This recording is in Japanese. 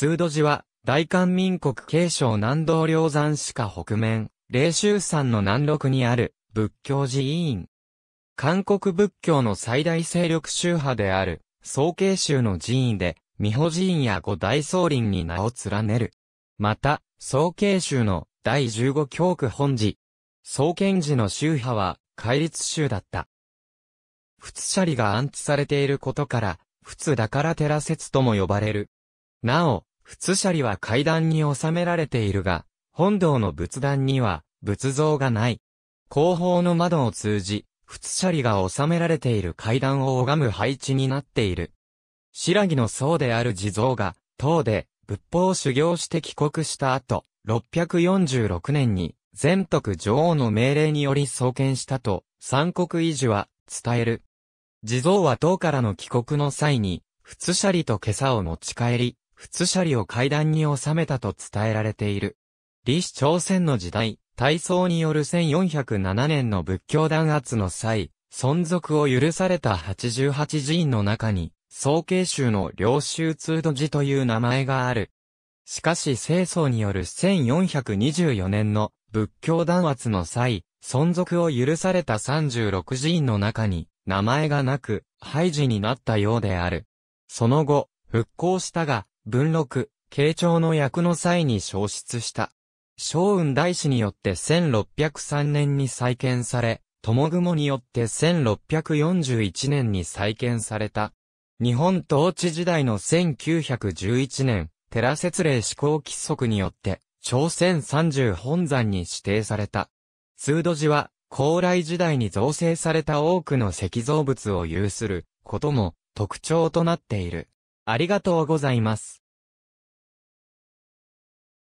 通土寺は、大韓民国継承南道梁山市下北面、霊州山の南麓にある、仏教寺院。韓国仏教の最大勢力宗派である、総慶宗の寺院で、美保寺院や五大宗林に名を連ねる。また、総慶宗の第十五教区本寺。総建寺の宗派は、戒律宗だった。仏舎利が安置されていることから、仏だから寺説とも呼ばれる。なお、仏舎利は階段に収められているが、本堂の仏壇には仏像がない。後方の窓を通じ、仏舎利が収められている階段を拝む配置になっている。白木の僧である地蔵が、唐で仏法を修行して帰国した後、646年に、全徳女王の命令により創建したと、三国維持は伝える。地蔵は唐からの帰国の際に、仏舎利と袈裟を持ち帰り、仏舎利を階段に収めたと伝えられている。李氏朝鮮の時代、大僧による1407年の仏教弾圧の際、存続を許された88寺院の中に、総慶州の領州通土寺という名前がある。しかし清宗による1424年の仏教弾圧の際、存続を許された36寺院の中に、名前がなく、廃寺になったようである。その後、復興したが、文禄、慶長の役の際に消失した。昭雲大師によって1603年に再建され、友雲によって1641年に再建された。日本統治時代の1911年、寺説令施行規則によって、朝鮮30本山に指定された。通土寺は、高麗時代に造成された多くの石造物を有することも特徴となっている。ありがとうございます。